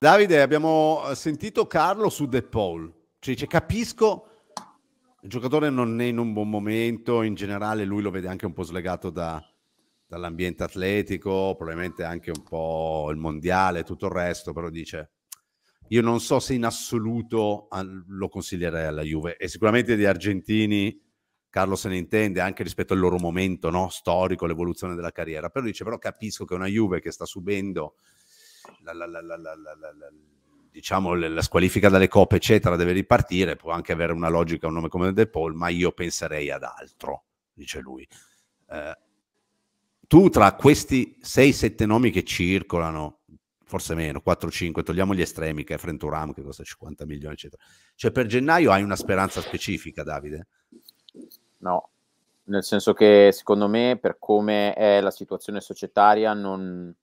Davide, abbiamo eh, sentito Carlo su De Paul. Cioè, cioè, capisco, il giocatore non è in un buon momento, in generale lui lo vede anche un po' slegato da, dall'ambiente atletico, probabilmente anche un po' il mondiale, tutto il resto, però dice, io non so se in assoluto ah, lo consiglierei alla Juve e sicuramente di argentini Carlo se ne intende anche rispetto al loro momento no? storico, l'evoluzione della carriera, però dice, però capisco che una Juve che sta subendo la, la, la, la diciamo, la squalifica dalle coppe, eccetera, deve ripartire, può anche avere una logica un nome come De Paul, ma io penserei ad altro, dice lui. Eh, tu tra questi 6-7 nomi che circolano, forse meno, 4-5, togliamo gli estremi, che è Frenturam che costa 50 milioni, eccetera. Cioè per gennaio hai una speranza specifica, Davide? No, nel senso che secondo me per come è la situazione societaria non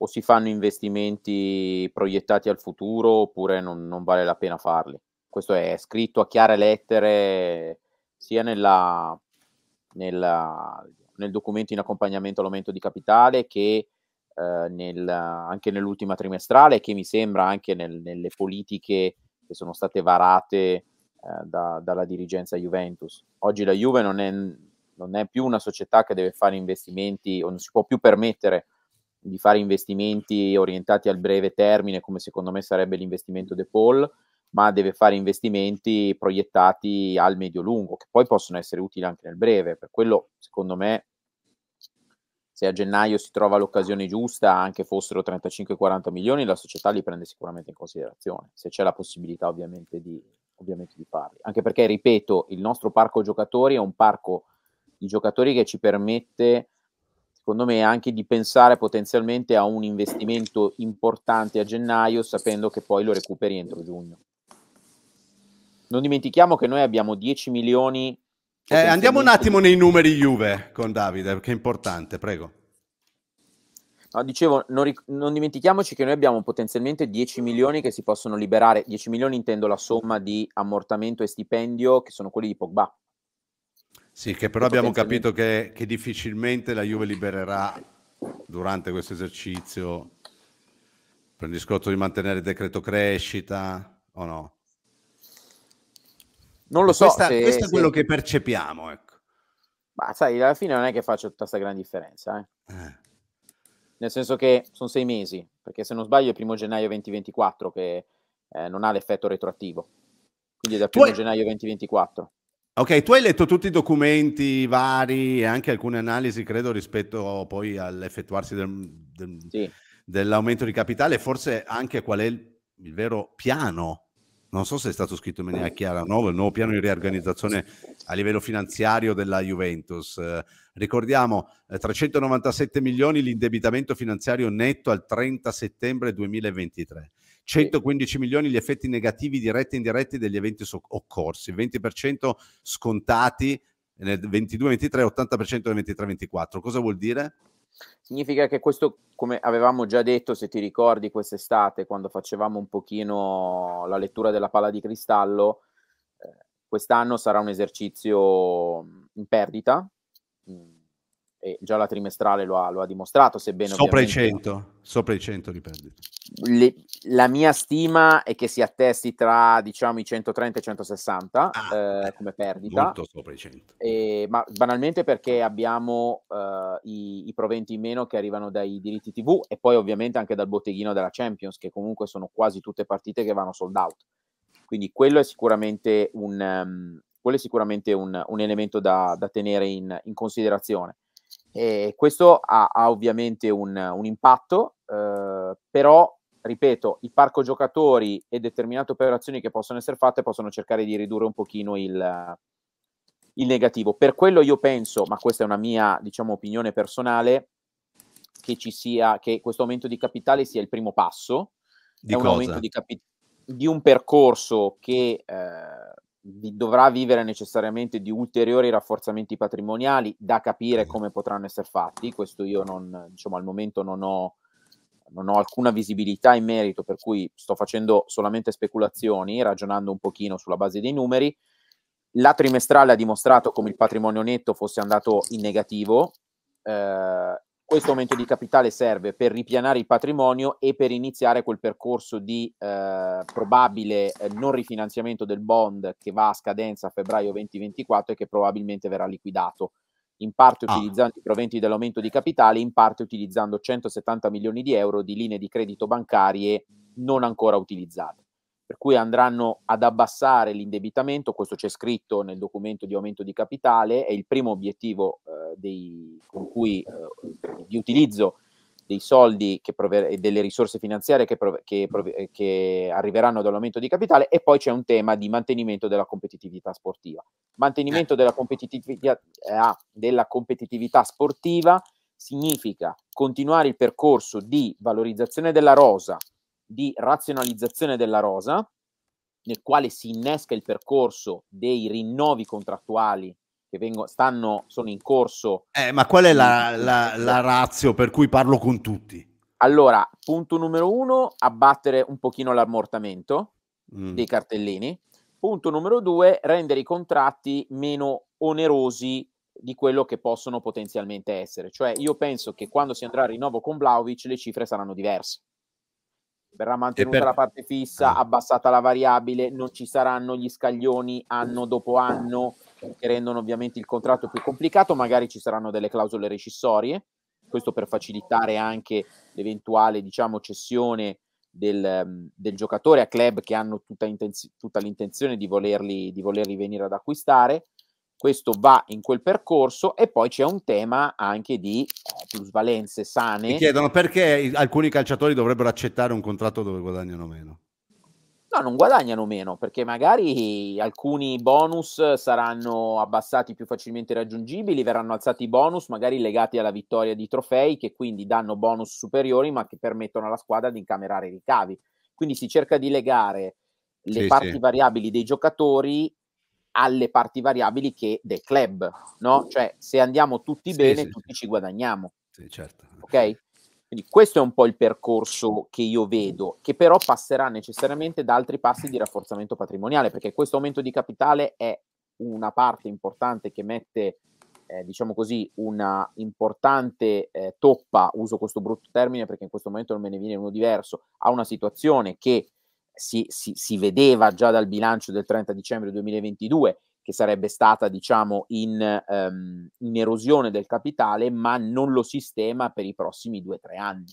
o si fanno investimenti proiettati al futuro oppure non, non vale la pena farli. Questo è scritto a chiare lettere sia nella, nella, nel documento in accompagnamento all'aumento di capitale che eh, nel, anche nell'ultima trimestrale che mi sembra anche nel, nelle politiche che sono state varate eh, da, dalla dirigenza Juventus. Oggi la Juve non è, non è più una società che deve fare investimenti o non si può più permettere di fare investimenti orientati al breve termine, come secondo me sarebbe l'investimento De Paul, ma deve fare investimenti proiettati al medio-lungo, che poi possono essere utili anche nel breve. Per quello, secondo me, se a gennaio si trova l'occasione giusta, anche fossero 35-40 milioni, la società li prende sicuramente in considerazione, se c'è la possibilità ovviamente di, ovviamente di farli. Anche perché, ripeto, il nostro parco giocatori è un parco di giocatori che ci permette secondo me anche di pensare potenzialmente a un investimento importante a gennaio sapendo che poi lo recuperi entro giugno. Non dimentichiamo che noi abbiamo 10 milioni. Eh, andiamo un attimo nei numeri Juve con Davide, che è importante, prego. No, dicevo, non, non, dimentichiamoci che noi abbiamo potenzialmente 10 milioni che si possono liberare. 10 milioni intendo la somma di ammortamento e stipendio che sono quelli di Pogba. Sì, che però abbiamo capito che, che difficilmente la Juve libererà durante questo esercizio per il discorso di mantenere il decreto crescita o no? Non lo so. Questa, se, questo è quello che percepiamo. Ecco. Ma sai, alla fine non è che faccia tutta questa gran differenza. Eh? Eh. Nel senso che sono sei mesi, perché se non sbaglio è primo gennaio 2024 che eh, non ha l'effetto retroattivo. Quindi è da primo Poi... gennaio 2024. Ok, tu hai letto tutti i documenti vari e anche alcune analisi, credo, rispetto poi all'effettuarsi del, del, sì. dell'aumento di capitale, forse anche qual è il, il, vero piano. Non so se è stato scritto in maniera chiara, no? il nuovo piano di riorganizzazione a livello finanziario della Juventus. Eh, ricordiamo, eh, 397 milioni l'indebitamento finanziario netto al 30 settembre 2023. 115 milioni gli effetti negativi diretti e indiretti degli eventi so- occorsi, 20% scontati nel 22-23, 80% nel 23-24. Cosa vuol dire? Significa che questo, come avevamo già detto, se ti ricordi quest'estate, quando facevamo un pochino la lettura della palla di cristallo, eh, quest'anno sarà un esercizio in perdita e già la trimestrale lo ha, lo ha dimostrato, sebbene... Sopra i 100, sopra i 100 di perdita. Le, la mia stima è che si attesti tra diciamo i 130 e i 160 ah, eh, come perdita. Molto sopra i 100. E, ma banalmente perché abbiamo eh, i, i, proventi in meno che arrivano dai diritti TV e poi ovviamente anche dal botteghino della Champions, che comunque sono quasi tutte partite che vanno sold out. Quindi quello è sicuramente un, um, quello è sicuramente un, un elemento da, da tenere in, in considerazione e questo ha, ha ovviamente un, un impatto, eh, però ripeto, il parco giocatori e determinate operazioni che possono essere fatte possono cercare di ridurre un pochino il, il negativo. Per quello io penso, ma questa è una mia diciamo, opinione personale, che, sia, che questo aumento di capitale sia il primo passo di, un, di, capi- di un percorso che eh, dovrà vivere necessariamente di ulteriori rafforzamenti patrimoniali da capire come potranno essere fatti. Questo io non, diciamo, al momento non ho, non ho alcuna visibilità in merito, per cui sto facendo solamente speculazioni, ragionando un pochino sulla base dei numeri. La trimestrale ha dimostrato come il patrimonio netto fosse andato in negativo eh, questo aumento di capitale serve per ripianare il patrimonio e per iniziare quel percorso di eh, probabile eh, non rifinanziamento del bond che va a scadenza a febbraio 2024 e che probabilmente verrà liquidato, in parte ah. utilizzando ah. i proventi dell'aumento di capitale, in parte utilizzando 170 milioni di euro di linee di credito bancarie non ancora utilizzate per cui andranno ad abbassare l'indebitamento, questo c'è scritto nel documento di aumento di capitale, è il primo obiettivo eh, dei, con cui, eh, di utilizzo dei soldi e delle risorse finanziarie che, che, eh, che, arriveranno dall'aumento di capitale e poi c'è un tema di mantenimento della competitività sportiva. Mantenimento della competitività, eh, ah, della competitività sportiva significa continuare il percorso di valorizzazione della rosa, di razionalizzazione della rosa, nel quale si innesca il percorso dei rinnovi contrattuali che vengono, stanno, sono in corso. Eh, ma qual è la, la, la razio per cui parlo con tutti? Allora, punto numero uno, abbattere un pochino l'ammortamento mm. dei cartellini. Punto numero due, rendere i contratti meno onerosi di quello che possono potenzialmente essere. Cioè, io penso che quando si andrà a rinnovo con Vlaovic le cifre saranno diverse verrà mantenuta per... la parte fissa, eh. abbassata la variabile, non ci saranno gli scaglioni anno dopo anno che rendono ovviamente il contratto più complicato, magari ci saranno delle clausole rescissorie, questo per facilitare anche l'eventuale diciamo, cessione del, ehm, del, giocatore a club che hanno tutta, intenzi- tutta l'intenzione di volerli, di volerli venire ad acquistare questo va in quel percorso e poi c'è un tema anche di eh, plusvalenze sane. Mi chiedono perché alcuni calciatori dovrebbero accettare un contratto dove guadagnano meno. No, non guadagnano meno perché magari alcuni bonus saranno abbassati più facilmente raggiungibili, verranno alzati i bonus magari legati alla vittoria di trofei che quindi danno bonus superiori ma che permettono alla squadra di incamerare i ricavi. Quindi si cerca di legare le sì, parti sì. variabili dei giocatori alle parti variabili che del club, no? Cioè se andiamo tutti sì, bene, sì, tutti sì. ci guadagniamo. Sì, certo. Ok? Quindi questo è un po' il percorso che io vedo, che però passerà necessariamente da altri passi di rafforzamento patrimoniale, perché questo aumento di capitale è una parte importante che mette, eh, diciamo così, una importante eh, toppa, uso questo brutto termine perché in questo momento non me ne viene uno diverso, a una situazione che si, si, si, vedeva già dal bilancio del 30 dicembre 2022 che sarebbe stata diciamo in, um, in erosione del capitale, ma non lo sistema per i prossimi due o tre anni.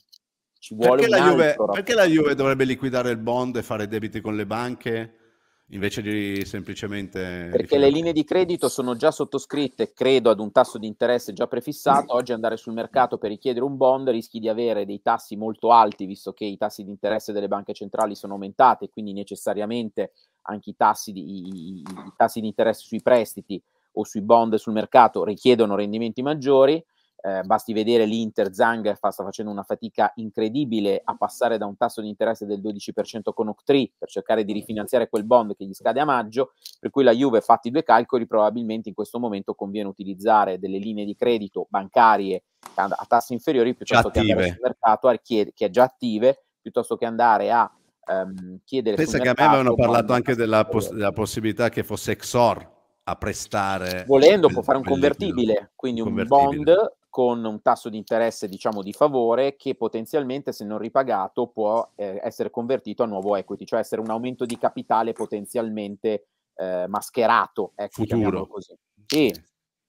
Ci vuole perché, la Juve, perché la Juve dovrebbe liquidare il bond e fare debiti con le banche? Invece di semplicemente... Perché le linee di credito sono già sottoscritte, credo, ad un tasso di interesse già prefissato. Oggi andare sul mercato per richiedere un bond rischi di avere dei tassi molto alti, visto che i tassi di interesse delle banche centrali sono aumentati, quindi necessariamente anche i tassi di, i, i tassi di interesse sui prestiti o sui bond sul mercato richiedono rendimenti maggiori eh, basti vedere l'Inter Zang sta facendo una fatica incredibile a passare da un tasso di interesse del 12% con Octree per cercare di rifinanziare quel bond che gli scade a maggio, per cui la Juve, fatti due calcoli, probabilmente in questo momento conviene utilizzare delle linee di credito bancarie a tassi inferiori piuttosto che andare sul mercato a chied- che è già attive, piuttosto che andare a ehm, chiedere Pensa che a me avevano parlato anche della, poss- della possibilità che fosse Exor a prestare. Volendo, può fare un convertibile, quindi un bond con un tasso di interesse diciamo di favore che potenzialmente se non ripagato può eh, essere convertito a nuovo equity, cioè essere un aumento di capitale potenzialmente eh, mascherato, ecco, futuro. così. E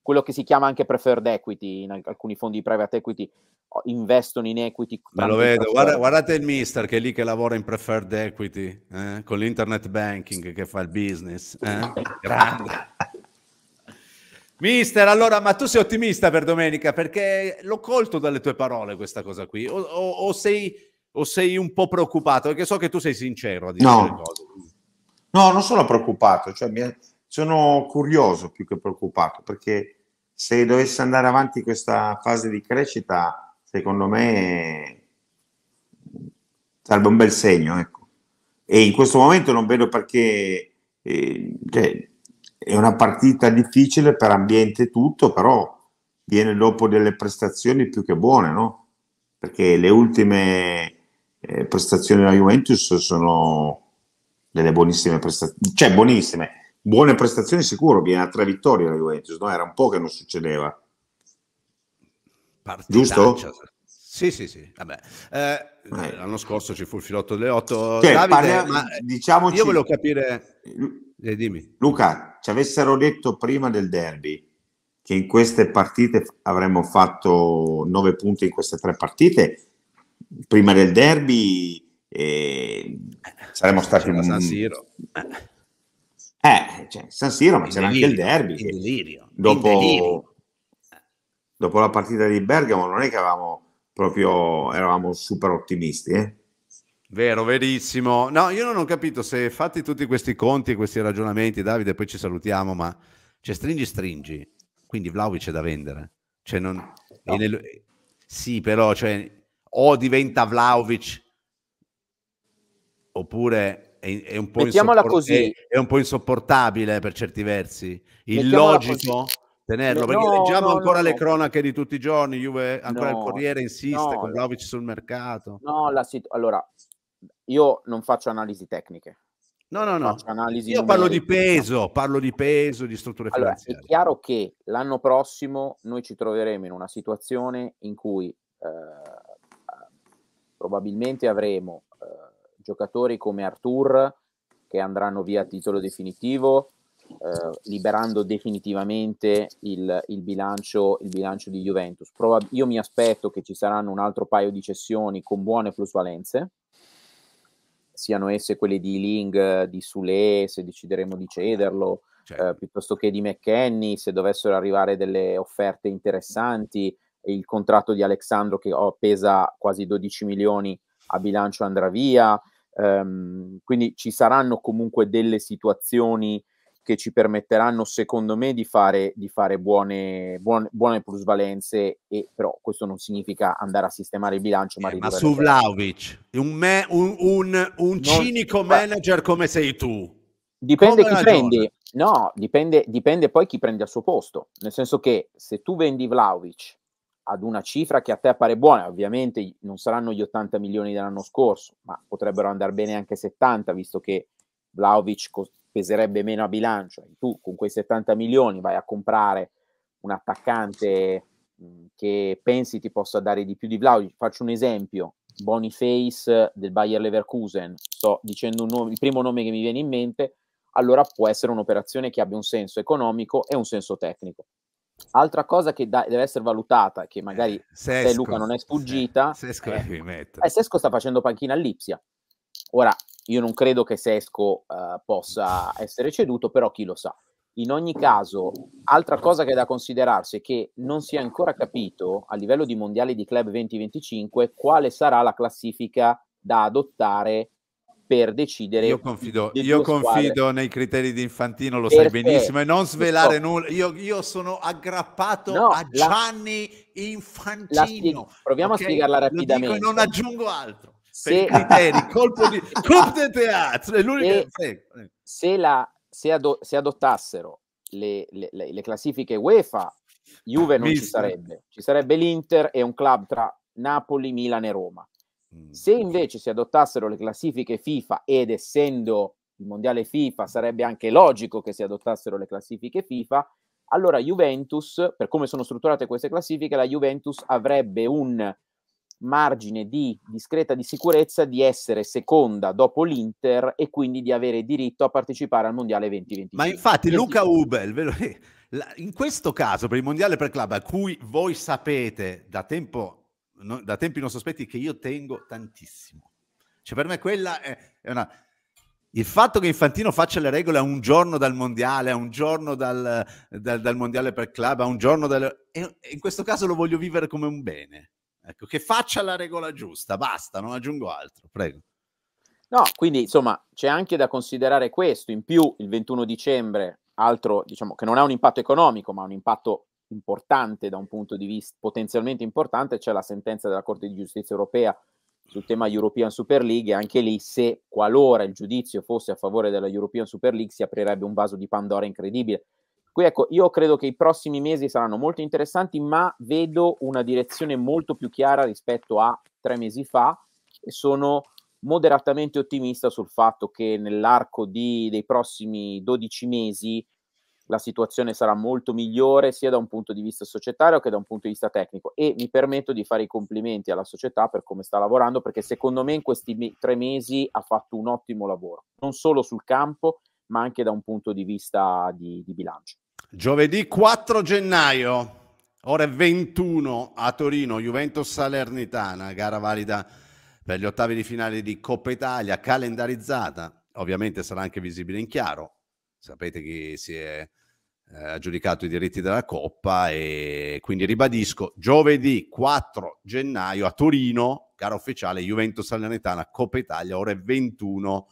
quello che si chiama anche preferred equity, in alcuni fondi di private equity investono in equity. Ma lo vedo, Guarda, guardate il mister che è lì che lavora in preferred equity, eh? con l'internet banking che fa il business. Eh? Grande. Mister, allora, ma tu sei ottimista per domenica? Perché l'ho colto dalle tue parole questa cosa qui. O, o, o, sei, o sei, un po' preoccupato? Perché so che tu sei sincero a dire no. le cose. No, non sono preoccupato, cioè, sono curioso più che preoccupato, perché se dovesse andare avanti questa fase di crescita, secondo me sarebbe un bel segno, ecco. E in questo momento non vedo perché... Eh, cioè, è una partita difficile per ambiente tutto, però viene dopo delle prestazioni più che buone, no? Perché le ultime eh, prestazioni della Juventus sono delle buonissime prestazioni, cioè buonissime, buone prestazioni sicuro, viene a tre vittorie la Juventus, no? Era un po' che non succedeva. Giusto? Sì, sì, sì. Eh, eh, l'anno scorso ci fu il filotto delle otto. Cioè, Davide, parliamo, diciamoci, io volevo capire... Eh, Luca, ci avessero detto prima del derby che in queste partite avremmo fatto 9 punti in queste tre partite, prima del derby eh, saremmo stati... Un... San Siro. Eh, cioè, San Siro, ma in c'era delirio, anche il derby. In delirio. Dopo, in delirio. dopo la partita di Bergamo non è che avevamo proprio, eravamo super ottimisti. Eh? Vero, verissimo. No, io non ho capito se fatti tutti questi conti e questi ragionamenti, Davide, poi ci salutiamo, ma cioè, stringi, stringi. Quindi Vlaovic è da vendere. Cioè, non... no. nel... Sì, però, cioè, o diventa Vlaovic oppure è, è, un insoppor... è, è, un po' insopportabile per certi versi. Illogico tenerlo, perché leggiamo no, ancora no, le cronache di tutti i giorni, Juve, ancora il Corriere insiste con Vlaovic sul mercato. No, la situ- allora, io non faccio analisi tecniche. No, no, no. Io parlo di peso, parlo di peso, di strutture allora, finanziarie. È chiaro che l'anno prossimo noi ci troveremo in una situazione in cui eh, probabilmente avremo eh, giocatori come Artur che andranno via a titolo definitivo, eh, liberando definitivamente il, il, bilancio, il bilancio di Juventus. Probab- io mi aspetto che ci saranno un altro paio di cessioni con buone plusvalenze siano esse quelle di Ling, di Sule, se decideremo di cederlo, eh, certo. eh, piuttosto che di McKenny, se dovessero arrivare delle offerte interessanti, il contratto di Alexandro che oh, pesa quasi 12 milioni a bilancio andrà via, ehm, quindi ci saranno comunque delle situazioni che ci permetteranno, secondo me, di fare, di fare buone, buone, buone, plusvalenze, e, però questo non significa andare a sistemare il bilancio. Ma, eh, ma su Vlaovic, un, me, un, un, un cinico non, manager come sei tu. Dipende come chi prendi. No, dipende, dipende poi chi prende al suo posto. Nel senso che se tu vendi Vlaovic ad una cifra che a te appare buona, ovviamente non saranno gli 80 milioni dell'anno scorso, ma potrebbero andare bene anche 70, visto che Vlaovic peserebbe meno a bilancio. Tu con quei 70 milioni vai a comprare un attaccante che pensi ti possa dare di più di Vlaovic. Faccio un esempio, Boniface del Bayer Leverkusen, sto dicendo nome, il primo nome che mi viene in mente, allora può essere un'operazione che abbia un senso economico e un senso tecnico. Altra cosa che da, deve essere valutata, che magari eh, Sesco, se Luca non è sfuggita, Sesco, eh, eh, Sesco sta facendo panchina all'Ipsia. Ora, io non credo che Sesco eh, possa essere ceduto, però chi lo sa. In ogni caso, altra cosa che è da considerarsi è che non si è ancora capito a livello di mondiali di club 2025 quale sarà la classifica da adottare per decidere. Io confido, io confido nei criteri di Infantino, lo Perché? sai benissimo, e non svelare so. nulla. Io, io, sono aggrappato no, a Gianni la, Infantino. La spieg- proviamo okay? a spiegarla rapidamente. Dico, non aggiungo altro se, criteri, colpo di colpo di teatro. È l'unica... se, eh. se, la, se, ado, se adottassero le, le, le, le, classifiche UEFA, Juve non Mister. ci sarebbe, ci sarebbe l'Inter e un club tra Napoli, Milan e Roma. Mm. Se invece si adottassero le classifiche FIFA ed essendo il mondiale FIFA sarebbe anche logico che si adottassero le classifiche FIFA, allora Juventus, per come sono strutturate queste classifiche, la Juventus avrebbe un margine di discreta di sicurezza di essere seconda dopo l'Inter e quindi di avere diritto a partecipare al Mondiale 2025. Ma infatti Luca Ubel, in questo caso per il mondiale per club a cui voi sapete da, tempo, da tempi non sospetti che io tengo tantissimo cioè per me quella è, è, una il fatto che Infantino faccia le regole a un giorno dal mondiale, a un giorno dal, dal, dal mondiale per club, a un giorno dal... E in questo caso lo voglio vivere come un bene. Ecco, che faccia la regola giusta, basta, non aggiungo altro, prego. No, quindi insomma c'è anche da considerare questo, in più il 21 dicembre, altro diciamo che non ha un impatto economico, ma un impatto importante da un punto di vista potenzialmente importante, c'è la sentenza della Corte di Giustizia europea sul tema European Super League e anche lì se qualora il giudizio fosse a favore della European Super League si aprirebbe un vaso di Pandora incredibile Qui ecco, io credo che i prossimi mesi saranno molto interessanti, ma vedo una direzione molto più chiara rispetto a tre mesi fa e sono moderatamente ottimista sul fatto che nell'arco di, dei prossimi 12 mesi la situazione sarà molto migliore sia da un punto di vista societario che da un punto di vista tecnico e mi permetto di fare i complimenti alla società per come sta lavorando perché secondo me in questi tre mesi ha fatto un ottimo lavoro, non solo sul campo ma anche da un punto di vista di, di bilancio. Giovedì 4 gennaio, ore 21 a Torino, Juventus Salernitana, gara valida per gli ottavi di finale di Coppa Italia, calendarizzata. Ovviamente sarà anche visibile in chiaro. Sapete chi si è eh, aggiudicato i diritti della Coppa e quindi ribadisco, giovedì 4 gennaio a Torino, gara ufficiale Juventus Salernitana, Coppa Italia, ore 21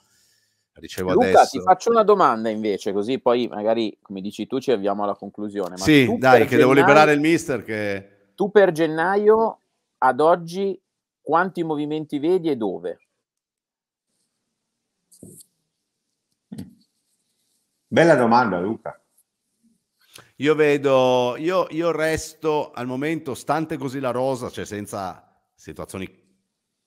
ricevo Luca, adesso. ti faccio una domanda invece, così poi magari, come dici tu, ci avviamo alla conclusione. Ma sì, dai, che gennaio, devo liberare il mister. Che... Tu per gennaio, ad oggi, quanti movimenti vedi e dove? Bella domanda, Luca. Io vedo, io, io resto al momento, stante così la rosa, cioè senza situazioni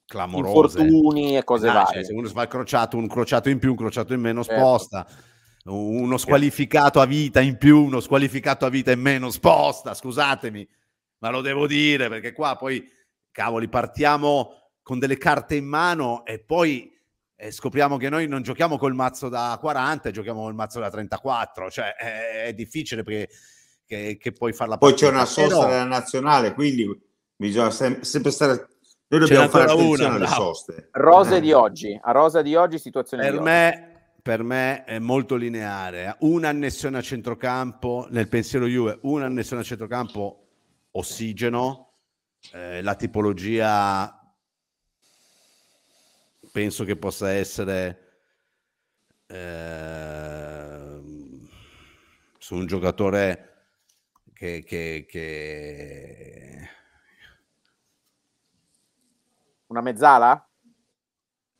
clamorose. Infortuni e cose ah, cioè, varie. Cioè, se uno si fa il crociato, un crociato in più, un crociato in meno certo. sposta. Uno squalificato a vita in più, uno squalificato a vita in meno sposta, scusatemi, ma lo devo dire perché qua poi, cavoli, partiamo con delle carte in mano e poi eh, scopriamo che noi non giochiamo col mazzo da 40, giochiamo col mazzo da 34, cioè è, è difficile perché che, che puoi farla. Poi c'è una sosta della nazionale, quindi bisogna sempre stare noi dobbiamo fare attenzione una, no. Rose di oggi, a rosa di oggi situazione per me, oggi. Per me è molto lineare, una annessione a centrocampo nel pensiero Juve, una annessione a centrocampo ossigeno, eh, la tipologia penso che possa essere eh, su un giocatore che, che, che una mezzala?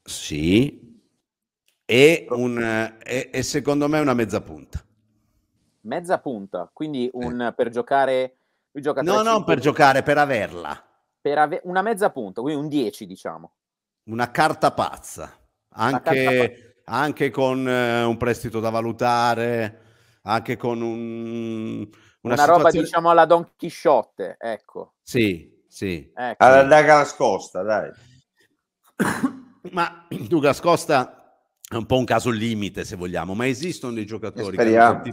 Sì. E, un, e, e secondo me una mezza punta. Mezza punta, quindi un, eh. per giocare... Gioca no, no, per giocare, per averla. Per ave- una mezza punta, quindi un 10 diciamo. Una carta pazza. Anche, carta pazza. anche con eh, un prestito da valutare, anche con un... Una, una roba diciamo alla Don Chisciotte, ecco. Sì, sì. Ecco. Alla, da Gascosta, dai. Ma tu Gascosta è un po' un caso limite, se vogliamo, ma esistono dei giocatori Speriamo. che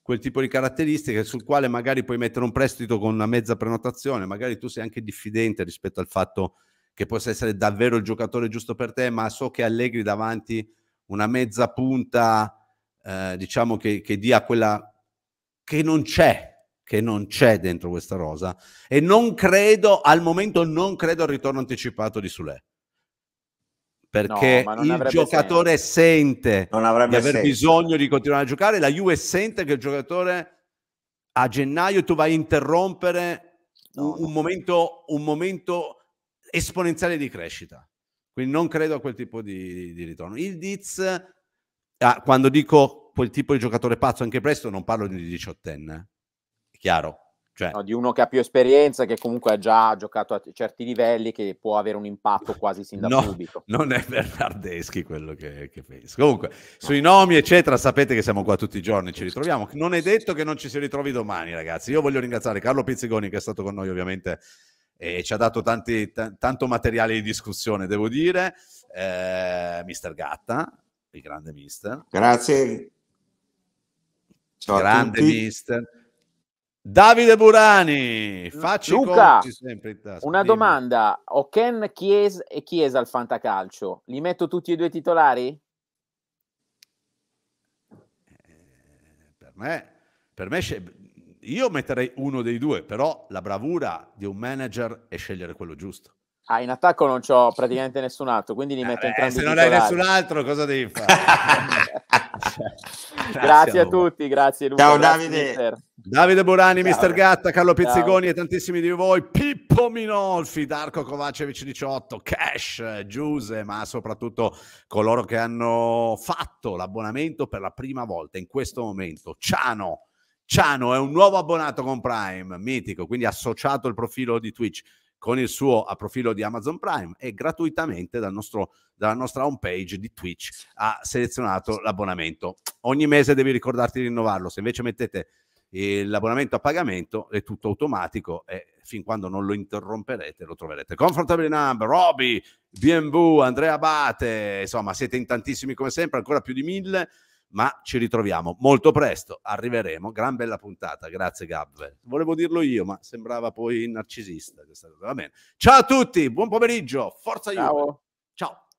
quel tipo di caratteristiche sul quale magari puoi mettere un prestito con una mezza prenotazione, magari tu sei anche diffidente rispetto al fatto che possa essere davvero il giocatore giusto per te, ma so che Allegri davanti una mezza punta, eh, diciamo che, che dia quella che non c'è che non c'è dentro questa rosa e non credo, al momento non credo al ritorno anticipato di Sule. Perché no, il giocatore senso. sente di aver senso. bisogno di continuare a giocare, la Juve sente che il giocatore a gennaio tu vai a interrompere no, un, no. Momento, un momento esponenziale di crescita. Quindi non credo a quel tipo di, di ritorno. Il Diz, ah, quando dico quel tipo di giocatore pazzo anche presto, non parlo di diciottenne, eh chiaro. Cioè... No, di uno che ha più esperienza, che comunque ha già giocato a certi livelli, che può avere un impatto quasi sin da no, subito. Non è Bernardeschi quello che, che penso. Comunque, sui nomi, eccetera, sapete che siamo qua tutti i giorni, ci ritroviamo. Non è detto che non ci si ritrovi domani, ragazzi. Io voglio ringraziare Carlo Pizzigoni, che è stato con noi, ovviamente, e ci ha dato tanti, t- tanto materiale di discussione, devo dire. Eh, Mister Gatta, il grande mister. Grazie. Ciao grande mister Davide Burani, facci Luca, una domanda. Ho Ken Chies e Chiesa al fantacalcio. Li metto tutti e due titolari? Eh, per me, per me io metterei uno dei due, però la bravura di un manager è scegliere quello giusto. Ah, in attacco non ho praticamente nessun altro, quindi li metto eh, entrambi. Se non hai nessun altro, cosa devi fare? grazie, a tutti, grazie Luca. Ciao Davide. Mister. Davide Borani, Mister Gatta, Carlo Pizzigoni Ciao. e tantissimi di voi, Pippo Minolfi, Darko Kovacevic 18, Cash, Giuse, ma soprattutto coloro che hanno fatto l'abbonamento per la prima volta in questo momento. Ciano, Ciano è un nuovo abbonato con Prime, mitico, quindi associato al profilo di Twitch con il suo profilo di Amazon Prime e gratuitamente dal nostro, dalla nostra home page di Twitch ha selezionato l'abbonamento. Ogni mese devi ricordarti di rinnovarlo, se invece mettete eh, l'abbonamento a pagamento è tutto automatico e fin quando non lo interromperete lo troverete. Comfortable Number, Robby, BMW, Andrea Abate, insomma siete in tantissimi come sempre, ancora più di mille ma ci ritroviamo molto presto, arriveremo, gran bella puntata, grazie Gab. Volevo dirlo io, ma sembrava poi narcisista va bene. Ciao a tutti, buon pomeriggio, forza Ciao. Ciao.